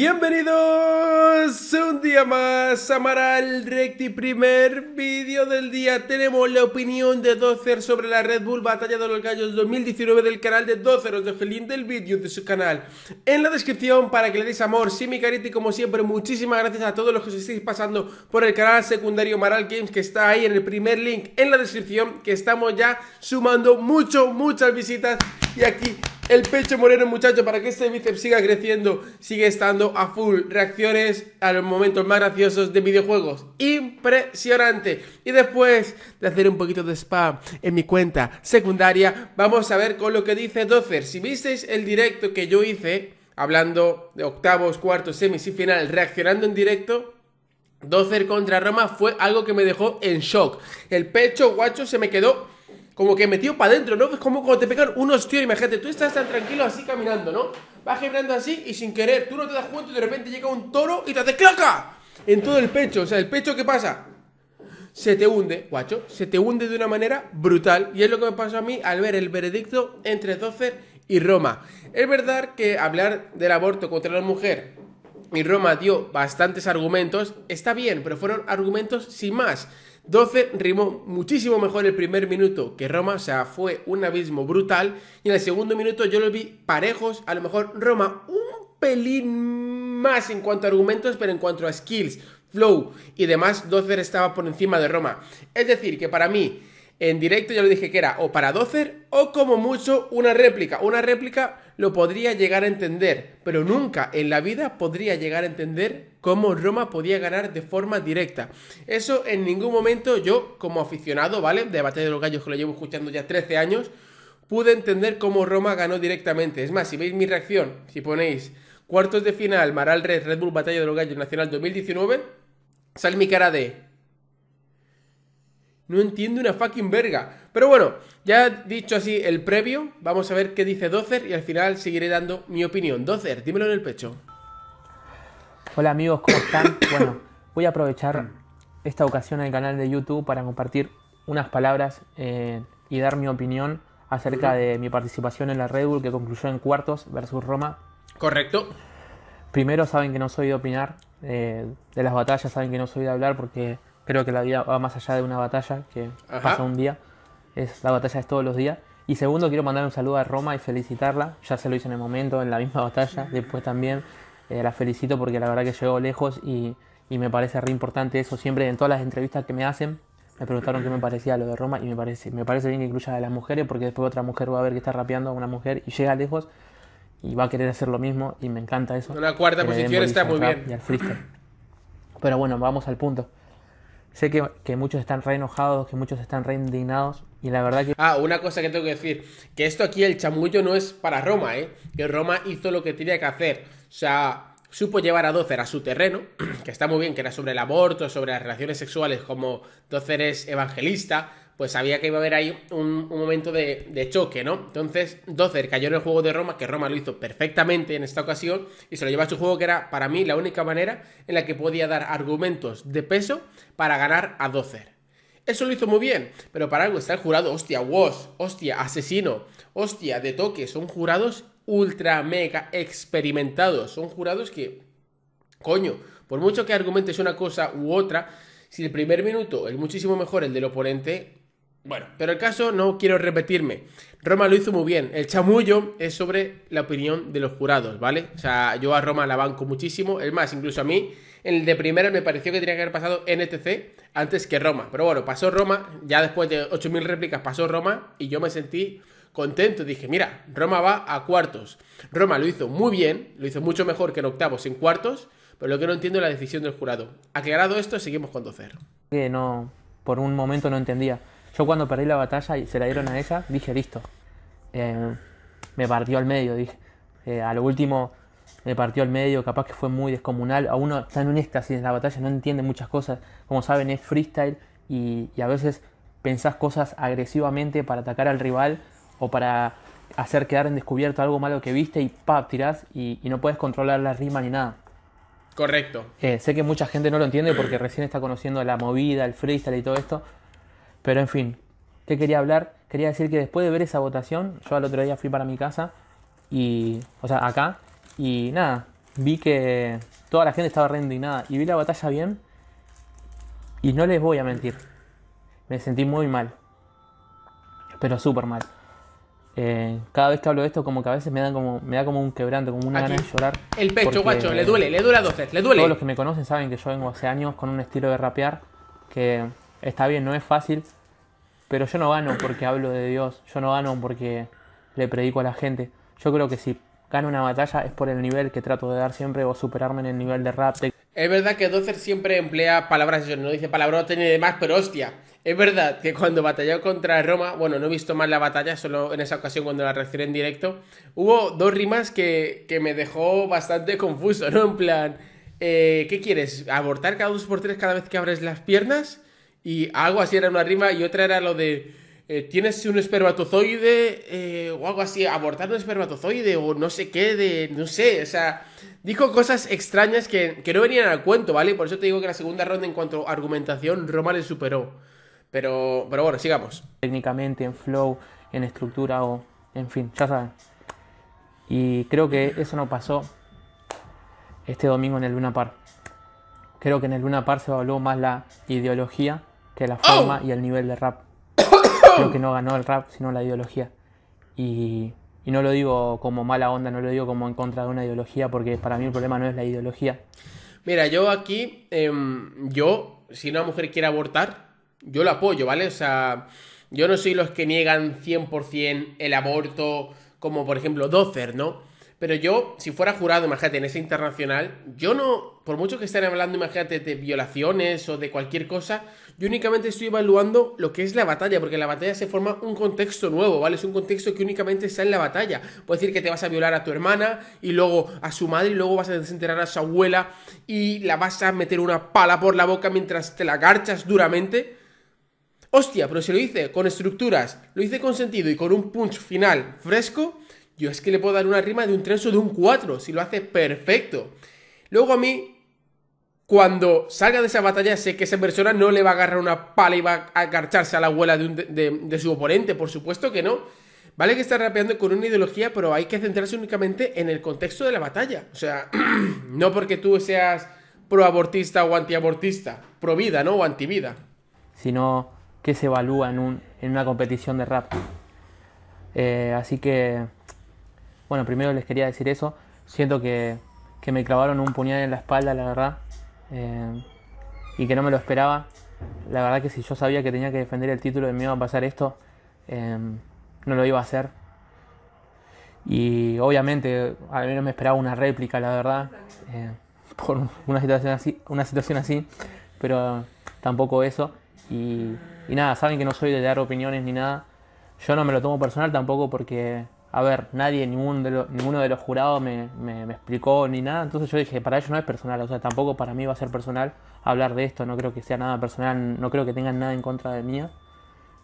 Bienvenidos un día más a Maral Recti, primer vídeo del día tenemos la opinión de Dozer sobre la Red Bull Batalla de los Gallos 2019 del canal de Dozer, os dejo el link del vídeo de su canal en la descripción para que le deis amor, sí mi carita y como siempre muchísimas gracias a todos los que os estáis pasando por el canal secundario Maral Games que está ahí en el primer link en la descripción que estamos ya sumando mucho, muchas visitas y aquí el pecho moreno, muchachos, para que este bíceps siga creciendo, sigue estando a full. Reacciones a los momentos más graciosos de videojuegos. Impresionante. Y después de hacer un poquito de spam en mi cuenta secundaria, vamos a ver con lo que dice Dozer. Si visteis el directo que yo hice, hablando de octavos, cuartos, semis y final, reaccionando en directo, Dozer contra Roma fue algo que me dejó en shock. El pecho guacho se me quedó como que metió para adentro, ¿no? Es como cuando te pegan unos tíos, imagínate, tú estás tan tranquilo así caminando, ¿no? Vas caminando así y sin querer, tú no te das cuenta y de repente llega un toro y te hace claca en todo el pecho. O sea, el pecho, ¿qué pasa? Se te hunde, guacho, se te hunde de una manera brutal. Y es lo que me pasó a mí al ver el veredicto entre 12 y Roma. Es verdad que hablar del aborto contra la mujer y Roma dio bastantes argumentos, está bien, pero fueron argumentos sin más. 12 rimó muchísimo mejor el primer minuto que Roma, o sea, fue un abismo brutal. Y en el segundo minuto yo lo vi parejos, a lo mejor Roma un pelín más en cuanto a argumentos, pero en cuanto a skills, flow y demás, 12 estaba por encima de Roma. Es decir, que para mí, en directo yo lo dije que era o para 12 o como mucho una réplica. Una réplica lo podría llegar a entender, pero nunca en la vida podría llegar a entender cómo Roma podía ganar de forma directa. Eso en ningún momento yo, como aficionado, ¿vale? De Batalla de los Gallos, que lo llevo escuchando ya 13 años, pude entender cómo Roma ganó directamente. Es más, si veis mi reacción, si ponéis cuartos de final, Maral Red, Red Bull Batalla de los Gallos Nacional 2019, sale mi cara de no entiendo una fucking verga. Pero bueno, ya dicho así el previo, vamos a ver qué dice Dozer y al final seguiré dando mi opinión. Dozer, dímelo en el pecho. Hola amigos, ¿cómo están? bueno, voy a aprovechar esta ocasión en el canal de YouTube para compartir unas palabras eh, y dar mi opinión acerca de mi participación en la Red Bull que concluyó en cuartos versus Roma. Correcto. Primero saben que no soy de opinar eh, de las batallas, saben que no soy de hablar porque creo que la vida va más allá de una batalla que pasa un día. Es, la batalla es todos los días. Y segundo, quiero mandar un saludo a Roma y felicitarla. Ya se lo hice en el momento, en la misma batalla. Después también eh, la felicito porque la verdad que llegó lejos y, me parece re importante eso. Siempre en todas las entrevistas que me hacen, me preguntaron qué me parecía lo de Roma y me parece, me parece bien que incluya a las mujeres porque después otra mujer va a ver que está rapeando a una mujer y llega lejos y va a querer hacer lo mismo y me encanta eso. La cuarta posición pues está muy bien. Pero bueno, vamos al punto. Sé que, que, muchos están re enojados, que muchos están re indignados. Y la verdad que. Ah, una cosa que tengo que decir: que esto aquí, el chamullo, no es para Roma, ¿eh? Que Roma hizo lo que tenía que hacer. O sea, supo llevar a Dozer a su terreno, que está muy bien, que era sobre el aborto, sobre las relaciones sexuales, como Dozer es evangelista, pues sabía que iba a haber ahí un, momento de, choque, ¿no? Entonces Dozer cayó en el juego de Roma, que Roma lo hizo perfectamente en esta ocasión, y se lo lleva a su juego, que era para mí la única manera en la que podía dar argumentos de peso para ganar a Dozer. Eso lo hizo muy bien, pero para algo está el jurado, hostia, was hostia, asesino, hostia, de toque, son jurados ultra mega experimentados. Son jurados que, coño, por mucho que argumentes una cosa u otra, si el primer minuto es muchísimo mejor el del oponente, bueno, pero el caso no quiero repetirme. Roma lo hizo muy bien. El chamullo es sobre la opinión de los jurados, ¿vale? O sea, yo a Roma la banco muchísimo. Es más, incluso a mí, en el de primera me pareció que tenía que haber pasado NTC antes que Roma. Pero bueno, pasó Roma, ya después de 8.000 réplicas pasó Roma y yo me sentí contento, dije, mira, Roma va a cuartos. Roma lo hizo muy bien, lo hizo mucho mejor que en octavos, en cuartos, pero lo que no entiendo es la decisión del jurado. Aclarado esto, seguimos con Docer. Que no, por un momento no entendía. Yo cuando perdí la batalla y se la dieron a ella, dije, listo. Eh, me partió al medio, dije. Eh, a lo último me partió al medio, capaz que fue muy descomunal. A uno está en un éxtasis en la batalla, no entiende muchas cosas. Como saben, es freestyle y, y a veces pensás cosas agresivamente para atacar al rival o para hacer quedar en descubierto algo malo que viste y pa, tirás y, no puedes controlar la rima ni nada. Correcto. Eh, sé que mucha gente no lo entiende porque recién está conociendo la movida, el freestyle y todo esto. Pero en fin, ¿qué quería hablar? Quería decir que después de ver esa votación, yo al otro día fui para mi casa y. O sea, acá. Y nada, vi que toda la gente estaba y nada, Y vi la batalla bien. Y no les voy a mentir. Me sentí muy mal. Pero súper mal. Eh, cada vez que hablo de esto, como que a veces me, dan como, me da como un quebrante, como una de llorar. El pecho, guacho, le duele, le duele a dos, le duele. Todos los que me conocen saben que yo vengo hace años con un estilo de rapear que está bien, no es fácil, pero yo no gano porque hablo de Dios, yo no gano porque le predico a la gente. Yo creo que si gano una batalla es por el nivel que trato de dar siempre o superarme en el nivel de rap, es verdad que Dozer siempre emplea palabras, no dice palabras ni demás, pero hostia, es verdad que cuando batalló contra Roma, bueno, no he visto más la batalla, solo en esa ocasión cuando la recibí en directo, hubo dos rimas que, me dejó bastante confuso, ¿no? En plan, eh, ¿qué quieres? ¿Abortar cada dos por tres cada vez que abres las piernas? Y algo así era una rima y otra era lo de eh, tienes un espermatozoide eh, o algo así, abortar un espermatozoide o no sé qué, no sé, o sea, dijo cosas extrañas que, no venían al cuento, ¿vale? Por eso te digo que la segunda ronda en cuanto a argumentación, Roma le superó. Pero, pero bueno, sigamos. Técnicamente, en flow, en estructura o, en fin, ya saben. Y creo que eso no pasó este domingo en el Luna Par. Creo que en el Luna Par se habló más la ideología que la ¡Oh! forma y el nivel de rap creo que no ganó el rap, sino la ideología. Y, no lo digo como mala onda, no lo digo como en contra de una ideología, porque para mí el problema no es la ideología. Mira, yo aquí, em, yo, si una mujer quiere abortar, yo la apoyo, ¿vale? O sea, yo no soy los que niegan 100% el aborto, como por ejemplo Dozer, ¿no? Pero yo, si fuera jurado, imagínate, en ese internacional, yo no, por mucho que estén hablando, imagínate, de violaciones o de cualquier cosa, yo únicamente estoy evaluando lo que es la batalla, porque la batalla se forma un contexto nuevo, ¿vale? Es un contexto que únicamente está en la batalla. Puede decir que te vas a violar a tu hermana y luego a su madre y luego vas a desenterrar a su abuela y la vas a meter una pala por la boca mientras te la garchas duramente. Hostia, pero si lo hice con estructuras, lo hice con sentido y con un punch final fresco, yo es que le puedo dar una rima de un 3 o de un 4, si lo hace perfecto. Luego a mí, cuando salga de esa batalla, sé que esa persona no le va a agarrar una pala y va a agarcharse a la abuela de, su oponente, por supuesto que no. Vale que está rapeando con una ideología, pero hay que centrarse únicamente en el contexto de la batalla. O sea, no porque tú seas proabortista o antiabortista, pro vida, ¿no? O antivida. Sino que se evalúa en, un, en una competición de rap. Eh, así que bueno, primero les quería decir eso. Siento que, me clavaron un puñal en la espalda, la verdad. Eh, y que no me lo esperaba. La verdad que si yo sabía que tenía que defender el título y me iba a pasar esto, eh, no lo iba a hacer. Y obviamente, al menos me esperaba una réplica, la verdad, eh, por una situación así. Una situación así pero tampoco eso. Y, y, nada, saben que no soy de dar opiniones ni nada. Yo no me lo tomo personal tampoco porque a ver, nadie, ningún de ninguno de los jurados me, explicó ni nada. Entonces yo dije, para ellos no es personal, o sea, tampoco para mí va a ser personal hablar de esto. No creo que sea nada personal, no creo que tengan nada en contra de mí.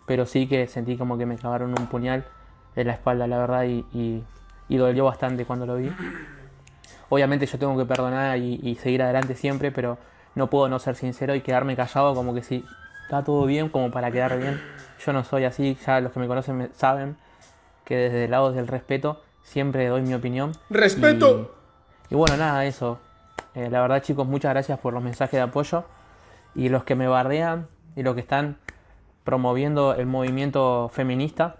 Pero sí que sentí como que me clavaron un puñal en la espalda, la verdad, y, dolió bastante cuando lo vi. Obviamente yo tengo que perdonar y, seguir adelante siempre, pero no puedo no ser sincero y quedarme callado como que si está todo bien, como para quedar bien. Yo no soy así, ya los que me conocen me saben que desde el lado del respeto siempre doy mi opinión. ¡Respeto! Y, bueno, nada, eso. Eh, la verdad, chicos, muchas gracias por los mensajes de apoyo. Y los que me bardean y los que están promoviendo el movimiento feminista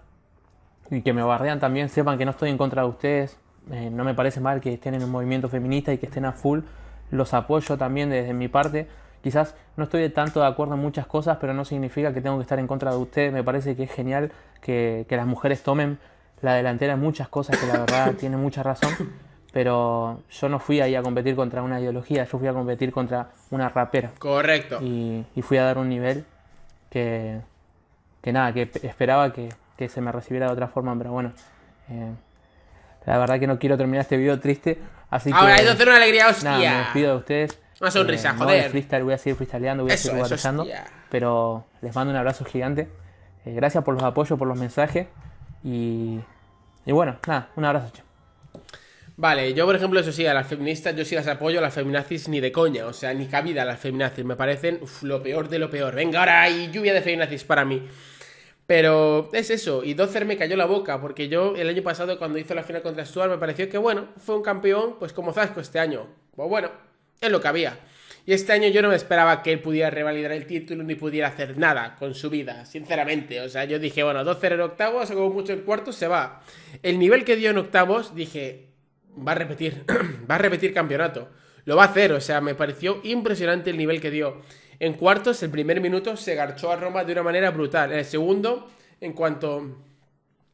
y que me bardean también, sepan que no estoy en contra de ustedes. Eh, no me parece mal que estén en un movimiento feminista y que estén a full. Los apoyo también desde mi parte. Quizás no estoy de tanto de acuerdo en muchas cosas, pero no significa que tengo que estar en contra de ustedes. Me parece que es genial que las mujeres tomen la delantera en muchas cosas que la verdad tiene mucha razón, pero yo no fui ahí a competir contra una ideología, yo fui a competir contra una rapera. Correcto. Y, fui a dar un nivel que, que nada, que esperaba que, que, se me recibiera de otra forma, pero bueno. Eh, la verdad que no quiero terminar este video triste, así que... Ahora, hacer una alegría, hostia. Nada, me despido de ustedes. Una sonrisa, eh, joder. voy a seguir freestyleando, voy a seguir batallando, pero les mando un abrazo gigante. Eh, gracias por los apoyos, por los mensajes. Y, y bueno, nada, un abrazo. Vale, yo por ejemplo, eso sí, a las feministas yo sí las apoyo, a las feminazis ni de coña, o sea, ni cabida a las feminazis, me parecen lo peor de lo peor. Venga, ahora hay lluvia de feminazis para mí. Pero es eso, y Dozer me cayó la boca, porque yo el año pasado cuando hizo la final contra Stuart me pareció que bueno, fue un campeón, pues como Zasco este año. Pues bueno, es lo que había. Y este año yo no me esperaba que él pudiera revalidar el título ni pudiera hacer nada con su vida, sinceramente. O sea, yo dije, bueno, 12 en octavos, mucho en cuartos, se va. El nivel que dio en octavos, dije, va a repetir, va a repetir campeonato. Lo va a hacer, o sea, me pareció impresionante el nivel que dio. En cuartos, el primer minuto se garchó a Roma de una manera brutal. En el segundo, en cuanto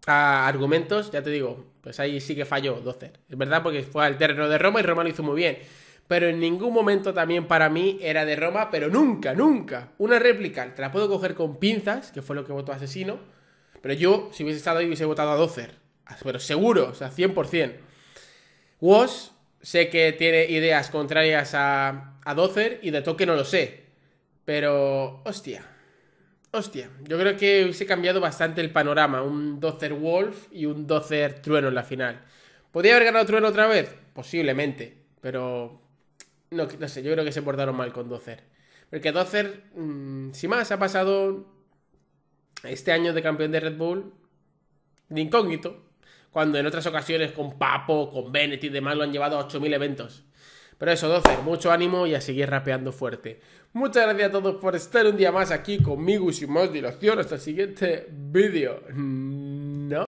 a argumentos, ya te digo, pues ahí sí que falló 12. Es verdad, porque fue al terreno de Roma y Roma lo hizo muy bien pero en ningún momento también para mí era de Roma, pero nunca, nunca. Una réplica, te la puedo coger con pinzas, que fue lo que votó Asesino, pero yo, si hubiese estado ahí, hubiese votado a Dozer. Pero seguro, o sea, 100%. Was, sé que tiene ideas contrarias a, a Dozer y de toque no lo sé. Pero, hostia. Hostia, yo creo que hubiese cambiado bastante el panorama. Un Dozer Wolf y un Dozer Trueno en la final. ¿Podría haber ganado Trueno otra vez? Posiblemente, pero no, sé, yo creo que se portaron mal con Dozer. Porque Dozer, mm, sin más, ha pasado este año de campeón de Red Bull de incógnito. Cuando en otras ocasiones con Papo, con Benet y demás lo han llevado a 8.000 eventos. Pero eso, Dozer, mucho ánimo y a seguir rapeando fuerte. Muchas gracias a todos por estar un día más aquí conmigo y sin más dilación. Hasta el siguiente vídeo.